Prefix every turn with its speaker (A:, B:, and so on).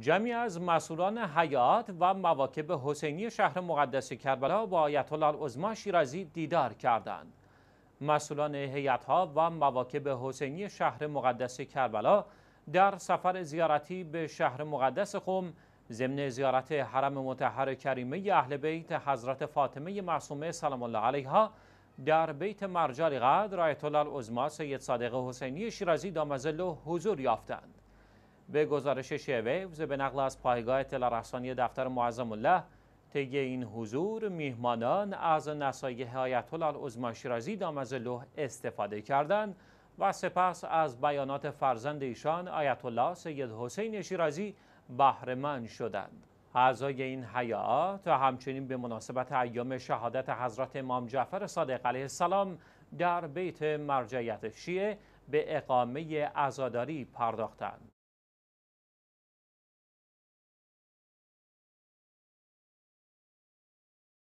A: جمعی از مسئولان حیات و مواکب حسینی شهر مقدس کربلا با آیت الله عظما شیرازی دیدار کردند. مسئولان حیات ها و مواکب حسینی شهر مقدس کربلا در سفر زیارتی به شهر مقدس قم ضمن زیارت حرم مطهر کریمه اهل بیت حضرت فاطمه معصومه سلام الله علیها در بیت مرجال قدر آیت الله سید صادق حسینی شیرازی دامزلو حضور یافتند. به گزارش وزه به نقل از پایگاه اطلاع رسانی دفتر معظم الله طی این حضور میهمانان از نصایح الله العظما شیرازی دامزلوه استفاده کردند و سپس از بیانات فرزند ایشان آیت الله سید حسین شیرازی بهرهمند شدند اعضای این حیات و همچنین به مناسبت ایام شهادت حضرت امام جعفر صادق علیه السلام در بیت مرجعیت شیعه به اقامه عزاداری پرداختند